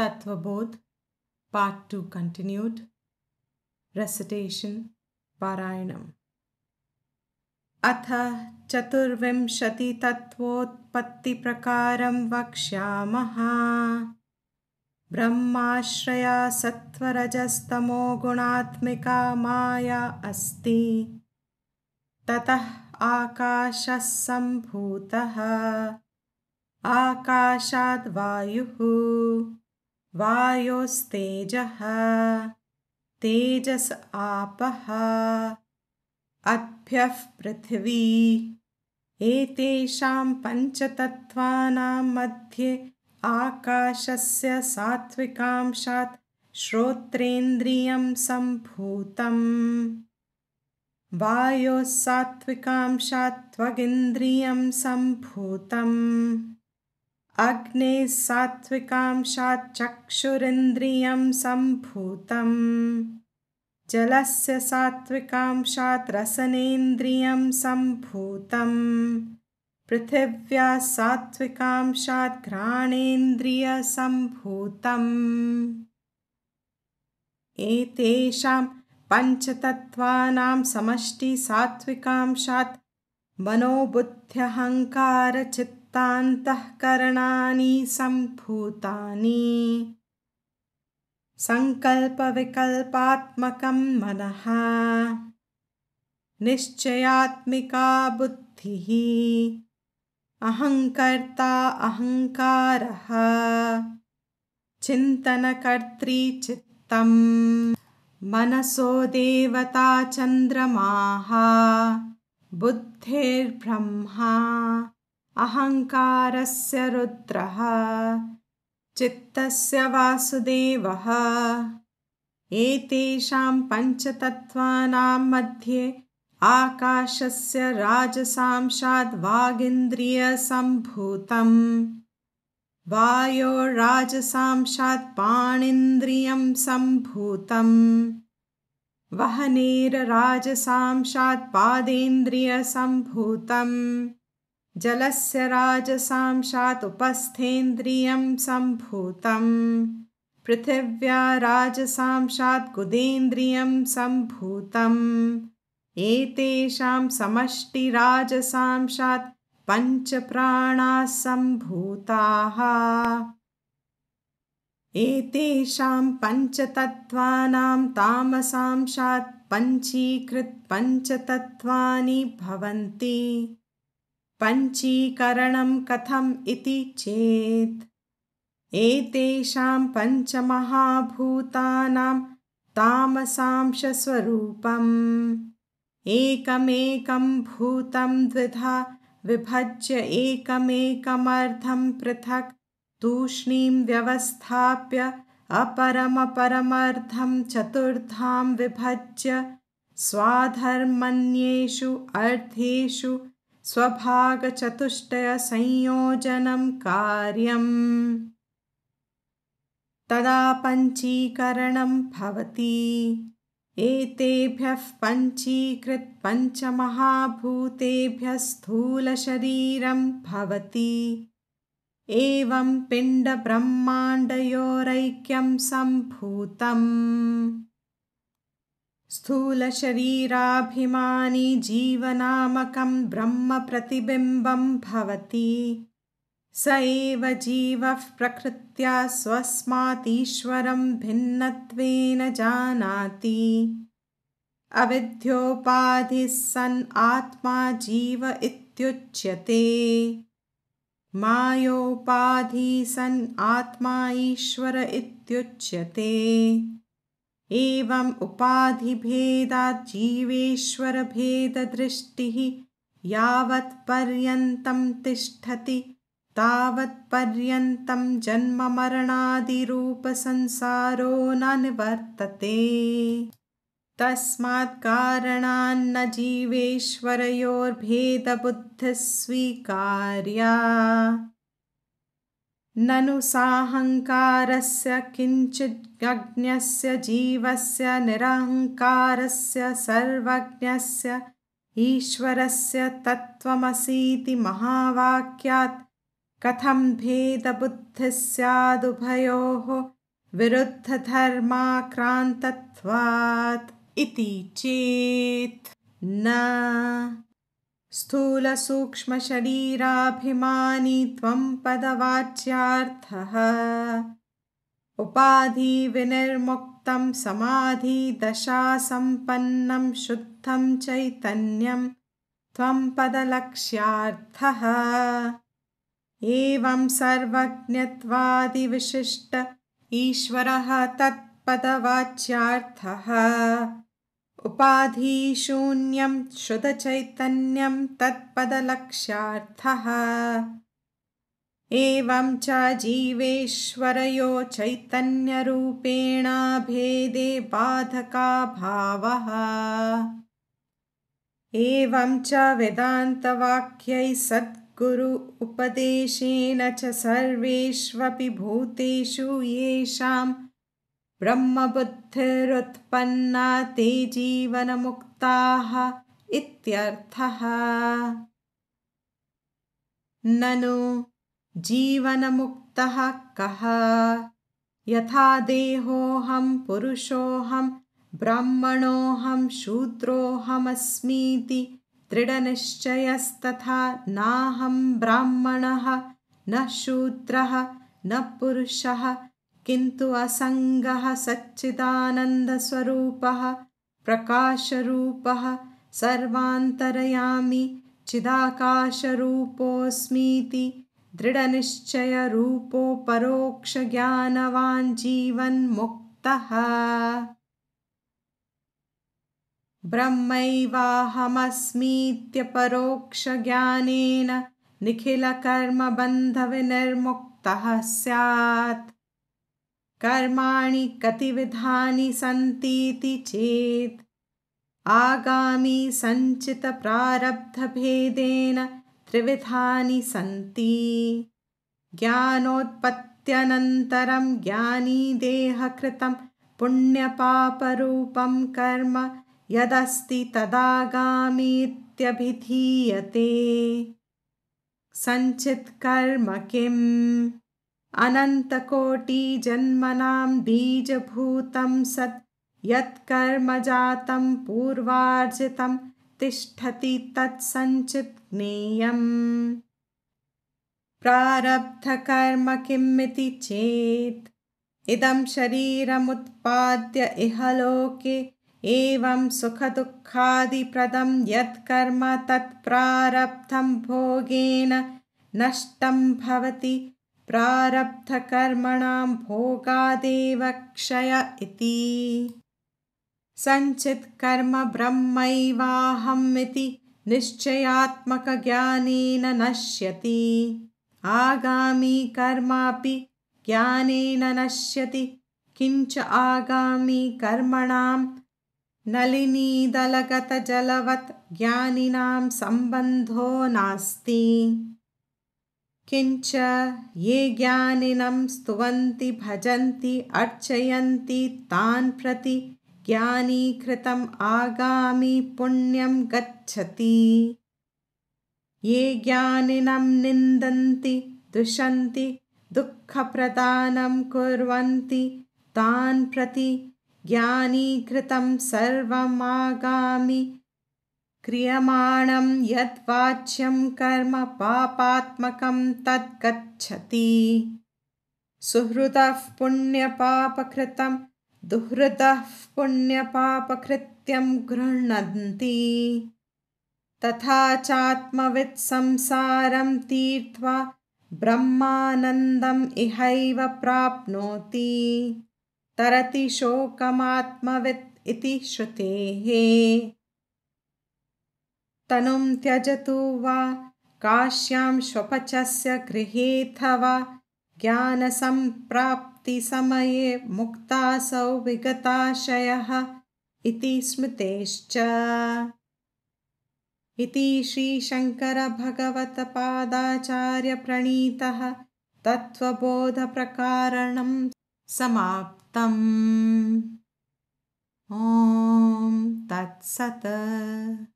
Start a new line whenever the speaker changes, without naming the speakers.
Tattvabodh, part two continued, Recitation, पारायण अथ चतुर्विंशतितत्त्वोत्पत्तिप्रकारं वक्ष्यामः ब्रह्माश्रया सत्त्वरजस्तमो गुणात्मिका माया अस्ति ततः आकाशः सम्भूतः आकाशाद् वायुः वायोस्तेजः तेजस आपः अभ्यः पृथिवी एतेषां पञ्चतत्त्वानां मध्ये आकाशस्य सात्त्विकांशात् श्रोत्रेन्द्रियं सम्भूतम् वायोः सात्त्विकांशात्त्वगिन्द्रियं सम्भूतम् अग्ने अग्नेस्सात्त्विकांशाच्चक्षुरिन्द्रियं सम्भूतम् जलस्य सात्विकांशात् रसने घ्राणेन्द्रियसम्भूतम् एतेषां पञ्चतत्त्वानां समष्टि सात्विकांशात् मनोबुद्ध्यहङ्कारचित्त न्तःकरणानि सम्भूतानि सङ्कल्पविकल्पात्मकं मनः निश्चयात्मिका बुद्धिः अहङ्कर्ता अहङ्कारः चिन्तनकर्त्री चित्तं मनसो देवता चन्द्रमाः बुद्धिर्ब्रह्मा अहङ्कारस्य रुद्रः चित्तस्य वासुदेवः एतेषां पञ्चतत्त्वानां मध्ये आकाशस्य राजसांशाद् वागिन्द्रियसम्भूतम् वायोराजसांशात् पाणिन्द्रियं सम्भूतम् पादेन्द्रियसम्भूतम् जलस्य राजसां उपस्थेन्द्रियं सम्भूतम् पृथिव्या राजसांशात् गुदेन्द्रियं सम्भूतम् एतेषां समष्टिराजसांशात् पञ्चप्राणाः सम्भूताः एतेषां पञ्चतत्त्वानां तामसांशात् पञ्चीकृत् पञ्चतत्त्वानि भवन्ति पञ्चीकरणं कथम् इति चेत् एतेषां पञ्चमहाभूतानां तामसांशस्वरूपम् एकमेकं भूतं द्विधा विभज्य एकमेकमर्थं पृथक् तूष्णीं व्यवस्थाप्य अपरमपरमर्थं चतुर्थां विभज्य स्वाधर्मन्येषु अर्थेषु स्वभागचतुष्टयसंयोजनं कार्यम् तदा पञ्चीकरणं भवति एतेभ्यः पञ्चीकृत्पञ्चमहाभूतेभ्यः स्थूलशरीरं भवति एवं पिण्डब्रह्माण्डयोरैक्यं सम्भूतम् स्थूलशरीराभिमानीजीवनामकं ब्रह्मप्रतिबिम्बं भवति स एव जीवः प्रकृत्या स्वस्मात् ईश्वरं भिन्नत्वेन जानाति अविद्योपाधिः सन् आत्मा जीव इत्युच्यते मायोपाधि सन् आत्मा ईश्वर इत्युच्यते एवम् उपाधिभेदात् जीवेश्वरभेददृष्टिः यावत्पर्यन्तं तिष्ठति तावत्पर्यन्तं जन्ममरणादिरूपसंसारो न निवर्तते तस्मात् कारणान्न स्वीकार्या। ननुसाहङ्कारस्य किञ्चिज्ञस्य जीवस्य निरहङ्कारस्य सर्वज्ञस्य ईश्वरस्य तत्त्वमसीति महावाक्यात् कथं भेदबुद्धिस्यादुभयोः विरुद्धधर्माक्रान्तत्वात् इति चेत् न स्थूलसूक्ष्मशरीराभिमानी त्वं पदवाच्यार्थः उपाधिविनिर्मुक्तं समाधिदशासम्पन्नं शुद्धं चैतन्यं त्वं पदलक्ष्यार्थः एवं सर्वज्ञत्वादिविशिष्ट ईश्वरः तत्पदवाच्यार्थः उपाधिशून्यं श्रुतचैतन्यं तत्पदलक्ष्यार्थः एवं च जीवेश्वरयो चैतन्यरूपेणाभेदे बाधकाभावः एवं च वेदान्तवाक्यै सद्गुरु उपदेशेन च सर्वेष्वपि भूतेषु येषां ब्रह्मबुद्धिरुत्पन्ना ते जीवनमुक्ताः इत्यर्थः ननु जीवनमुक्तः कः यथा देहोऽहं पुरुषोऽहं ब्राह्मणोऽहं शूद्रोऽहमस्मीति दृढनिश्चयस्तथा नाहं ब्राह्मणः न शूद्रः न पुरुषः किन्तु असङ्गः सच्चिदानन्दस्वरूपः प्रकाशरूपः सर्वान्तरयामि चिदाकाशरूपोऽस्मीति जीवन्मुक्तः ब्रह्मैवाहमस्मीत्यपरोक्षज्ञानेन निखिलकर्मबन्धविनिर्मुक्तः स्यात् कर्माणि कतिविधानि सन्तीति चेत् आगामी सञ्चितप्रारब्धभेदेन त्रिविधानि सन्ति ज्ञानोत्पत्त्यनन्तरं देहकृतं पुण्यपापरूपं कर्म यदस्ति तदागामीत्यभिधीयते सञ्चित्कर्म किम् अनन्तकोटिजन्मनां बीजभूतं सत् यत्कर्मजातं पूर्वार्जितं तिष्ठति ज्ञेयम् प्रारब्धकर्म किमिति चेत् इदं शरीरमुत्पाद्य इहलोके एवं सुखदुःखादिप्रदं यत्कर्म तत्प्रारब्धं भोगेन नष्टं भवति प्रारब्धकर्मणां भोगादेव क्षय इति सञ्चित् कर्मब्रह्मैवाहम् इति निश्चयात्मकज्ञानेन नश्यति कर्मापि ज्ञानेन नश्यति किञ्च कर्मणां नलिनीदलगतजलवत् ज्ञानिनां सम्बन्धो नास्ति किञ्च ये ज्ञानिनं स्तुवन्ति भजन्ति अर्चयन्ति तान् प्रति ज्ञानीकृतम् आगामि पुण्यं गच्छति ये ज्ञानिनं निन्दन्ति दुषन्ति दुःखप्रदानं कुर्वन्ति तान् प्रति ज्ञानीकृतं सर्वमागामि क्रियमाणं यद्वाच्यं कर्म पापात्मकं तद् गच्छति सुहृदः पुण्यपापकृतं दुहृदः पुण्यपापकृत्यं गृह्णन्ति तथा चात्मवित्संसारं तीर्त्वा ब्रह्मानन्दम् इहैव प्राप्नोति तरति शोकमात्मवित् इति श्रुतेः तनुं त्यजतु वा काश्यांश्वपचस्य गृहेऽथवा ज्ञानसम्प्राप्तिसमये मुक्तासौ विगताशयः इति स्मृतेश्च इति श्रीशङ्करभगवतपादाचार्यप्रणीतः तत्त्वबोधप्रकारणं समाप्तम् तत्सत्